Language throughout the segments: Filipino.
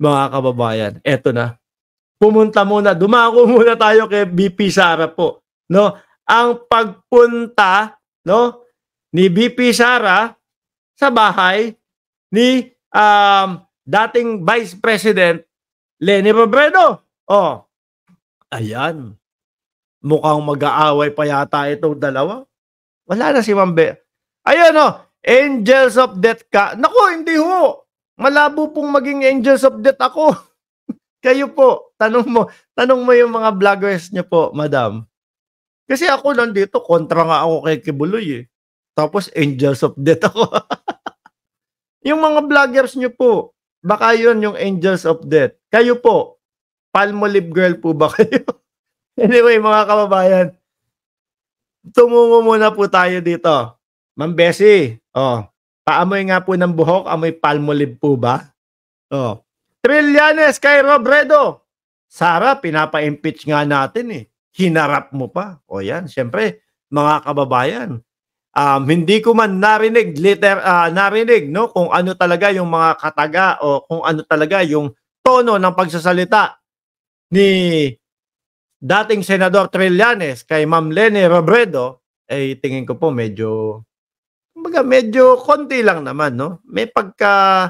mga kababayan, eto na. Pumunta muna, dumako muna tayo kay BP Sara po. No? Ang pagpunta no, ni BP Sara sa bahay ni um, dating Vice President Lenny Robredo. Oh, ayan. Mukhang mag-aaway pa yata itong dalawa. Wala na si Mambe. Ayan oh, Angels of Death ka. Naku, hindi ho. Malabo pong maging angels of death ako. Kayo po, tanong mo, tanong mo yung mga vloggers niyo po, madam. Kasi ako nandito, kontra nga ako kay Kibuloy eh. Tapos angels of death ako. yung mga vloggers niyo po, baka yun yung angels of death. Kayo po, palmolive girl po ba kayo? anyway, mga kababayan, tumungo muna po tayo dito. Ma'am oh, Paamoy nga po ng buhok, amoy palmolive po ba? Oh. Trillanes kay Robredo. Sara, pinapa-impeach nga natin eh. Hinarap mo pa. O yan, syempre, mga kababayan. Um, hindi ko man narinig, liter, uh, narinig no, kung ano talaga yung mga kataga o kung ano talaga yung tono ng pagsasalita ni dating Senador Trillanes kay Ma'am Lene Robredo, eh tingin ko po medyo Kumbaga medyo konti lang naman, no? May pagka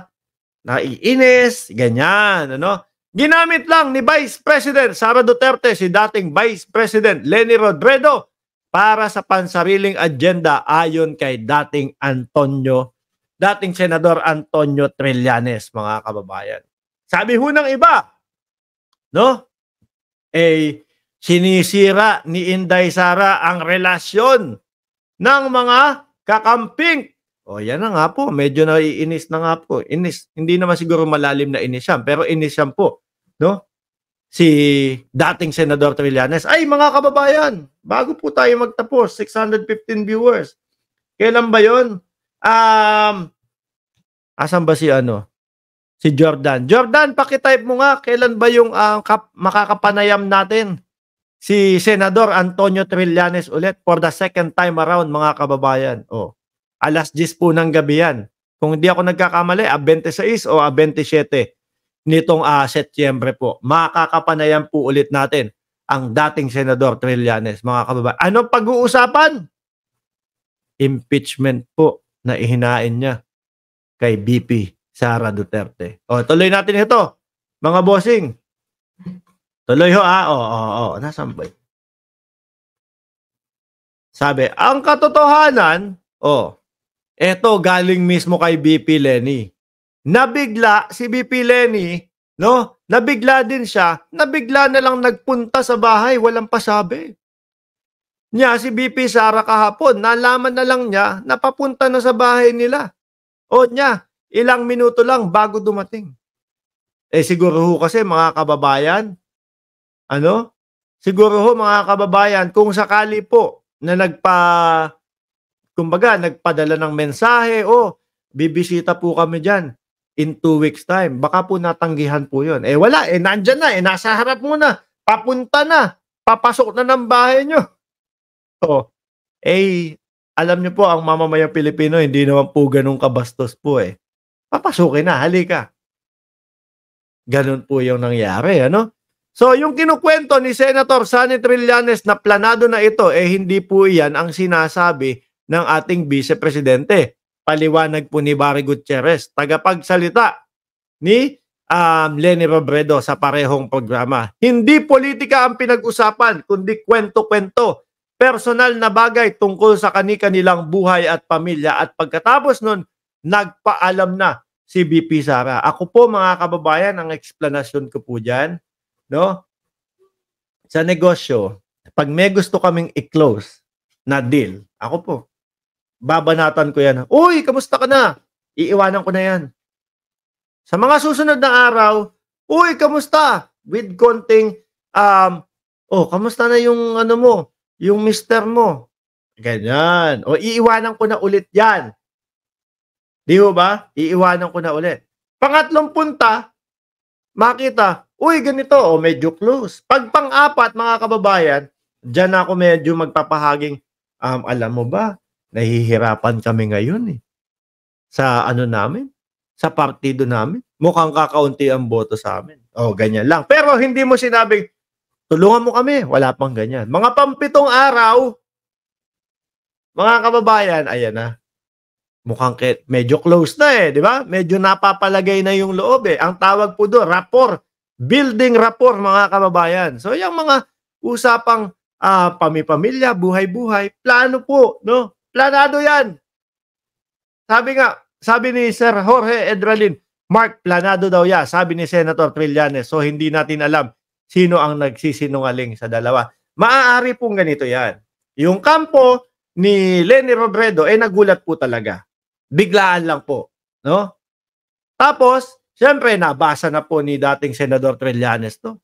naiinis, ganyan, ano? Ginamit lang ni Vice President Sara Duterte si dating Vice President Leni Robredo para sa pansariling agenda ayon kay dating Antonio, dating Senador Antonio Trillanes, mga kababayan. Sabi ho ng iba, no? Eh, sinisira ni Inday Sara ang relasyon ng mga kakamping. O yan na nga po, medyo naiinis na nga po. Inis, hindi naman siguro malalim na inis yan, pero inis yan po. No? Si dating Senador Trillanes. Ay mga kababayan, bago po tayo magtapos, 615 viewers. Kailan ba yon? Um, asan ba si ano? Si Jordan. Jordan, pakitype mo nga, kailan ba yung uh, kap- makakapanayam natin? si Senador Antonio Trillanes ulit for the second time around mga kababayan. Oh, alas 10 po ng gabi yan. Kung hindi ako nagkakamali, a ah, 26 o a ah, 27 nitong uh, Setyembre po. Makakapanayan po ulit natin ang dating Senador Trillanes, mga kababayan. Anong pag-uusapan? Impeachment po na ihinain niya kay BP Sara Duterte. O, oh, tuloy natin ito, mga bossing. Tuloy ho ah. Oo, oo, oo. Nasaan ba? Sabi, ang katotohanan, oh, eto galing mismo kay BP Lenny. Nabigla si BP Lenny, no? Nabigla din siya, nabigla na lang nagpunta sa bahay, walang pasabi. Niya si BP Sara kahapon, nalaman na lang niya napapunta na sa bahay nila. O niya, ilang minuto lang bago dumating. Eh siguro ho kasi mga kababayan, ano? Siguro ho mga kababayan, kung sakali po na nagpa kumbaga nagpadala ng mensahe o oh, bibisita po kami diyan in two weeks time. Baka po natanggihan po 'yon. Eh wala, eh nandiyan na, eh nasa harap mo na, papunta na, papasok na ng bahay nyo. Oh, eh alam niyo po ang mamamayang Pilipino hindi naman po ganun kabastos po eh. Papasukin na, halika. Ganun po 'yung nangyari, ano? So yung kinukwento ni Senator Sonny Trillanes na planado na ito, eh hindi po yan ang sinasabi ng ating Vice Presidente. Paliwanag po ni Barry Gutierrez, tagapagsalita ni um, Lenny Robredo sa parehong programa. Hindi politika ang pinag-usapan, kundi kwento-kwento, personal na bagay tungkol sa kani-kanilang buhay at pamilya. At pagkatapos nun, nagpaalam na si VP Sara. Ako po mga kababayan, ang explanation ko po dyan, no? Sa negosyo, pag may gusto kaming i-close na deal, ako po, babanatan ko yan. Uy, kamusta ka na? Iiwanan ko na yan. Sa mga susunod na araw, uy, kamusta? With konting, um, oh, kamusta na yung ano mo? Yung mister mo? Ganyan. O, iiwanan ko na ulit yan. Di ba? Iiwanan ko na ulit. Pangatlong punta, makita, uy, ganito, oh, medyo close. Pag pang-apat, mga kababayan, dyan ako medyo magpapahaging, um, alam mo ba, nahihirapan kami ngayon eh. Sa ano namin? Sa partido namin? Mukhang kakaunti ang boto sa amin. O, oh, ganyan lang. Pero hindi mo sinabing, tulungan mo kami. Wala pang ganyan. Mga pampitong araw, mga kababayan, ayan na. Mukhang medyo close na eh, di ba? Medyo napapalagay na yung loob eh. Ang tawag po doon, rapport building rapport mga kababayan. So yung mga usapang uh, pamipamilya, buhay-buhay, plano po, no? Planado 'yan. Sabi nga, sabi ni Sir Jorge Edralin, Mark, planado daw ya, sabi ni Senator Trillanes. So hindi natin alam sino ang nagsisinungaling sa dalawa. Maaari pong ganito yan. Yung kampo ni Lenny Robredo, eh nagulat po talaga. Biglaan lang po. No? Tapos, Siyempre, nabasa na po ni dating Senador Trillanes to.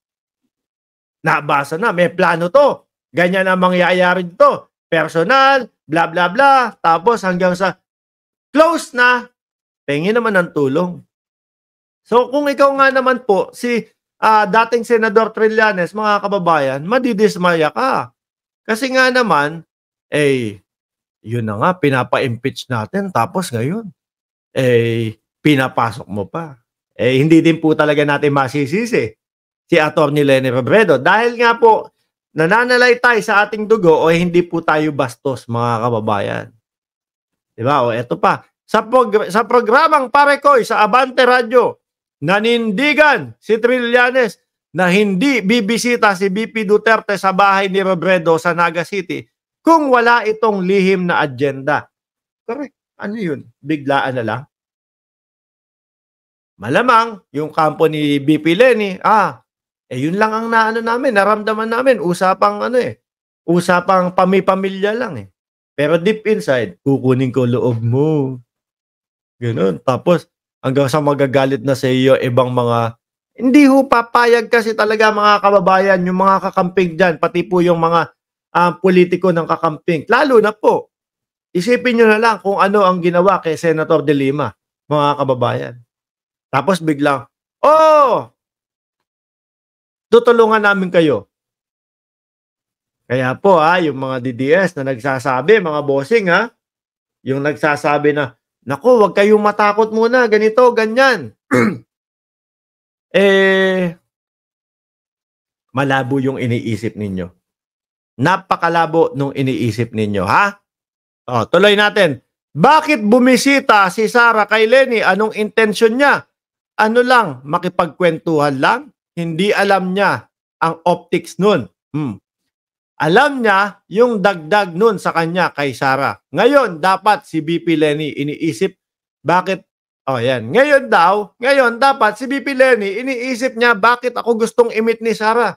Nabasa na, may plano to. Ganyan ang mangyayari to. Personal, bla bla bla. Tapos hanggang sa close na, pengi naman ng tulong. So kung ikaw nga naman po, si uh, dating Senador Trillanes, mga kababayan, madidismaya ka. Kasi nga naman, eh, yun na nga, pinapa-impeach natin. Tapos ngayon, eh, pinapasok mo pa eh hindi din po talaga natin masisisi si Atty. Lenny Robredo dahil nga po nananalay tayo sa ating dugo o hindi po tayo bastos mga kababayan. 'Di ba? O eto pa, sa prog- sa programang Parekoy sa Abante Radio, nanindigan si Trillanes na hindi bibisita si BP Duterte sa bahay ni Robredo sa Naga City kung wala itong lihim na agenda. Correct. Ano yun? Biglaan na lang. Malamang, yung kampo ni BP Lenny, ah, eh yun lang ang naano namin, naramdaman namin, usapang ano eh, usapang pamipamilya lang eh. Pero deep inside, kukunin ko loob mo. Ganun. Tapos, hanggang sa magagalit na sa iyo ibang mga hindi ho papayag kasi talaga mga kababayan, yung mga kakamping dyan, pati po yung mga uh, politiko ng kakamping. Lalo na po, isipin nyo na lang kung ano ang ginawa kay Senator De Lima, mga kababayan. Tapos biglang, oh! Tutulungan namin kayo. Kaya po ha, ah, yung mga DDS na nagsasabi, mga bossing ha, ah, yung nagsasabi na, Nako, wag kayong matakot muna, ganito, ganyan. eh, malabo yung iniisip ninyo. Napakalabo nung iniisip ninyo, ha? O, oh, tuloy natin. Bakit bumisita si Sarah kay Lenny? Anong intensyon niya? ano lang, makipagkwentuhan lang. Hindi alam niya ang optics nun. Hmm. Alam niya yung dagdag nun sa kanya kay Sara. Ngayon, dapat si BP Lenny iniisip bakit Oh, yan. Ngayon daw, ngayon dapat si BP Lenny iniisip niya bakit ako gustong imit ni Sara.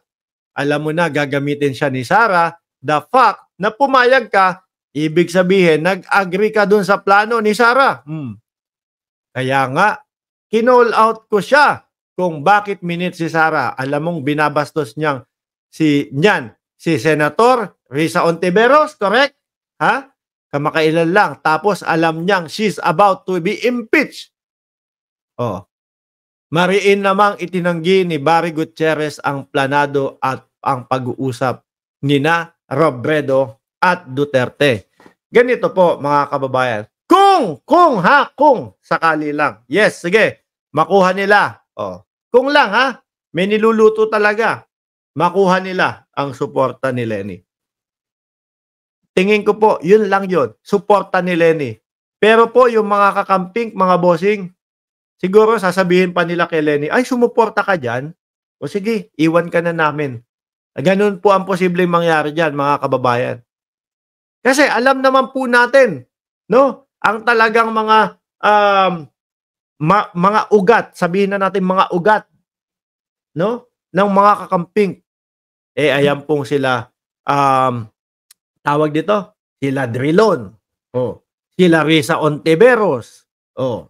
Alam mo na gagamitin siya ni Sara. The fact na pumayag ka, ibig sabihin nag-agree ka dun sa plano ni Sara. Hmm. Kaya nga, Kinall out ko siya kung bakit minit si Sara. Alam mong binabastos niyang si niyan si Senator Risa Ontiveros, correct? Ha? Kamakailan lang. Tapos alam niyang she's about to be impeached. Oh. Mariin namang itinanggi ni Barry Gutierrez ang planado at ang pag-uusap ni na Robredo at Duterte. Ganito po mga kababayan. Kung, kung ha, kung sakali lang. Yes, sige makuha nila. Oh. Kung lang ha, may niluluto talaga. Makuha nila ang suporta ni Lenny. Tingin ko po, yun lang yun. Suporta ni Lenny. Pero po, yung mga kakamping, mga bossing, siguro sasabihin pa nila kay Lenny, ay, sumuporta ka dyan? O sige, iwan ka na namin. Ganun po ang posibleng mangyari dyan, mga kababayan. Kasi alam naman po natin, no? Ang talagang mga um, ma- mga ugat, sabihin na natin mga ugat, no? Ng mga kakamping. Eh, ayan pong sila, um, tawag dito, sila Drilon. Oh. Sila Risa Ontiveros. Oh.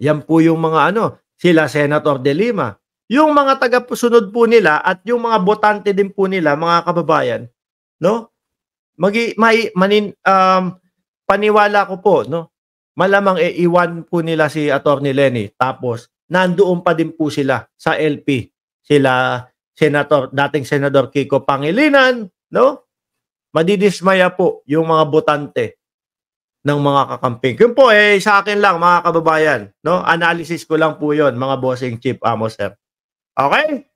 Yan po yung mga ano, sila Senator De Lima. Yung mga taga-sunod po nila at yung mga botante din po nila, mga kababayan, no? Magi, may, manin, um, paniwala ko po, no? malamang e iwan po nila si Attorney Lenny. Tapos, nandoon pa din po sila sa LP. Sila, Senator, dating Senador Kiko Pangilinan, no? Madidismaya po yung mga botante ng mga kakamping. Yun po, eh, sa akin lang, mga kababayan. No? Analysis ko lang po yon mga bossing chief amo, sir. Okay?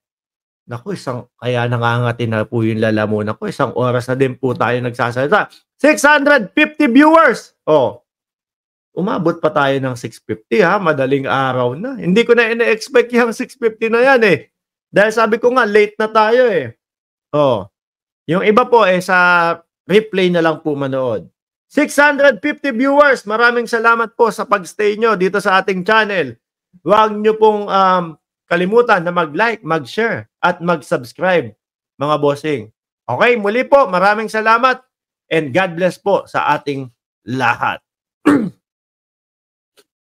Naku, isang, kaya nangangatin na po yung lalamunan ko. Isang oras na din po tayo nagsasalita. 650 viewers! Oh, umabot pa tayo ng 650 ha, madaling araw na. Hindi ko na ina-expect yung 650 na yan eh. Dahil sabi ko nga, late na tayo eh. Oh. Yung iba po eh, sa replay na lang po manood. 650 viewers, maraming salamat po sa pagstay nyo dito sa ating channel. Huwag nyo pong um, kalimutan na mag-like, mag-share, at mag-subscribe, mga bossing. Okay, muli po, maraming salamat and God bless po sa ating lahat.